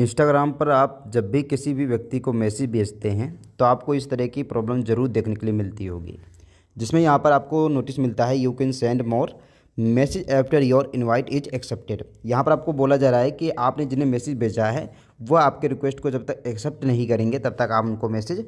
Instagram पर आप जब भी किसी भी व्यक्ति को मैसेज भेजते हैं तो आपको इस तरह की प्रॉब्लम ज़रूर देखने के लिए मिलती होगी जिसमें यहाँ पर आपको नोटिस मिलता है you can send more message after your invite is accepted यहाँ पर आपको बोला जा रहा है कि आपने जिन्हें मैसेज भेजा है वह आपके रिक्वेस्ट को जब तक एक्सेप्ट नहीं करेंगे तब तक आप उनको मैसेज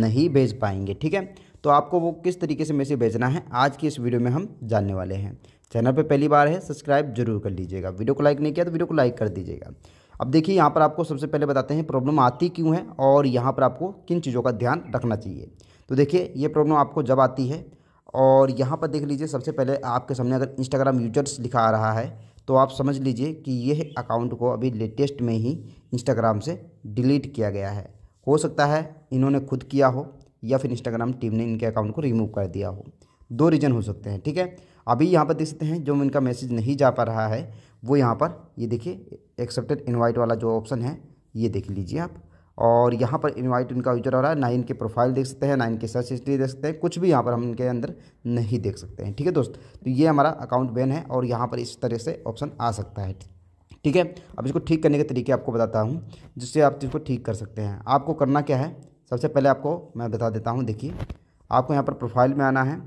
नहीं भेज पाएंगे ठीक है तो आपको वो किस तरीके से मैसेज भेजना है आज की इस वीडियो में हम जानने वाले हैं चैनल पर पहली बार है सब्सक्राइब जरूर कर लीजिएगा वीडियो को लाइक नहीं किया तो वीडियो को लाइक कर दीजिएगा अब देखिए यहाँ पर आपको सबसे पहले बताते हैं प्रॉब्लम आती क्यों है और यहाँ पर आपको किन चीज़ों का ध्यान रखना चाहिए तो देखिए ये प्रॉब्लम आपको जब आती है और यहाँ पर देख लीजिए सबसे पहले आपके सामने अगर इंस्टाग्राम यूजर्स लिखा आ रहा है तो आप समझ लीजिए कि यह अकाउंट को अभी लेटेस्ट में ही इंस्टाग्राम से डिलीट किया गया है हो सकता है इन्होंने खुद किया हो या फिर इंस्टाग्राम टीम ने इनके अकाउंट को रिमूव कर दिया हो दो रीज़न हो सकते हैं ठीक है अभी यहाँ पर देख सकते हैं जो इनका मैसेज नहीं जा पा रहा है वो यहाँ पर ये देखिए एक्सेप्टेड इन्वाइट वाला जो ऑप्शन है ये देख लीजिए आप और यहाँ पर इनवाइट इनका यूजर हो रहा है ना इनके प्रोफाइल देख सकते हैं ना इनके सर्च हिस्ट्री देख सकते हैं कुछ भी यहाँ पर हम इनके अंदर नहीं देख सकते हैं ठीक है दोस्त तो ये हमारा अकाउंट बैन है और यहाँ पर इस तरह से ऑप्शन आ सकता है ठीक है अब इसको ठीक करने के तरीके आपको बताता हूँ जिससे आप इसको ठीक कर सकते हैं आपको करना क्या है सबसे पहले आपको मैं बता देता हूँ देखिए आपको यहाँ पर प्रोफाइल में आना है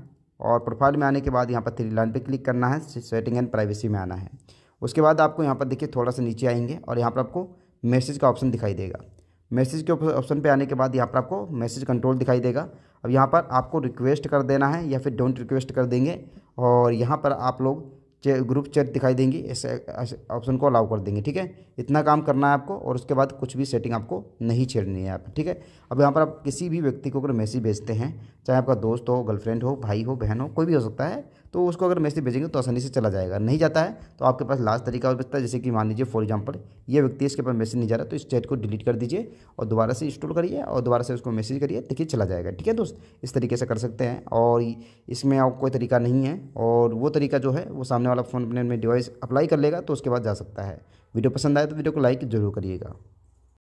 और प्रोफाइल में आने के बाद यहाँ पर थ्री लाइन पर क्लिक करना है सेटिंग एंड प्राइवेसी में आना है उसके बाद आपको यहाँ पर देखिए थोड़ा सा नीचे आएंगे और यहाँ पर आपको मैसेज का ऑप्शन दिखाई देगा मैसेज के ऑप्शन पे आने के बाद यहाँ पर आपको मैसेज कंट्रोल दिखाई देगा अब यहाँ पर आपको रिक्वेस्ट कर देना है या फिर डोंट रिक्वेस्ट कर देंगे और यहाँ पर आप लोग ग्रुप चैट दिखाई देंगी ऐसे ऑप्शन को अलाउ कर देंगे ठीक है इतना काम करना है आपको और उसके बाद कुछ भी सेटिंग आपको नहीं छेड़नी है आप ठीक है अब यहाँ पर आप किसी भी व्यक्ति को अगर मैसेज भेजते हैं चाहे आपका दोस्त हो गर्लफ्रेंड हो भाई हो बहन हो कोई भी हो सकता है तो उसको अगर मैसेज भेजेंगे तो आसानी से चला जाएगा नहीं जाता है तो आपके पास लास्ट तरीका और बचता है जैसे कि मान लीजिए फॉर एग्जाम्पल ये व्यक्ति इसके पास मैसेज नहीं जा रहा तो इस चैट को डिलीट कर दीजिए और दोबारा से इंस्टॉल करिए और दोबारा से उसको मैसेज करिए देखिए चला जाएगा ठीक है दोस्त इस तरीके से कर सकते हैं और इसमें और कोई तरीका नहीं है और वो तरीका जो है वो सामने वाला फ़ोन अपने डिवाइस अप्लाई कर लेगा तो उसके बाद जा सकता है वीडियो पसंद आए तो वीडियो को लाइक जरूर करिएगा